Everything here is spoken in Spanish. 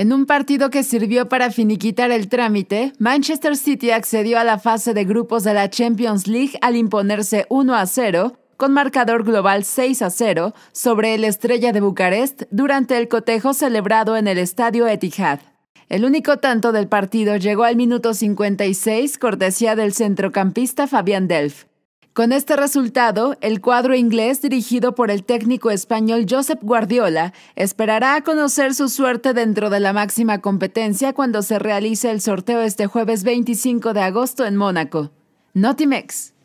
En un partido que sirvió para finiquitar el trámite, Manchester City accedió a la fase de grupos de la Champions League al imponerse 1 a 0 con marcador global 6 a 0 sobre el Estrella de Bucarest durante el cotejo celebrado en el Estadio Etihad. El único tanto del partido llegó al minuto 56 cortesía del centrocampista Fabián Delf. Con este resultado, el cuadro inglés dirigido por el técnico español Josep Guardiola esperará a conocer su suerte dentro de la máxima competencia cuando se realice el sorteo este jueves 25 de agosto en Mónaco. Notimex.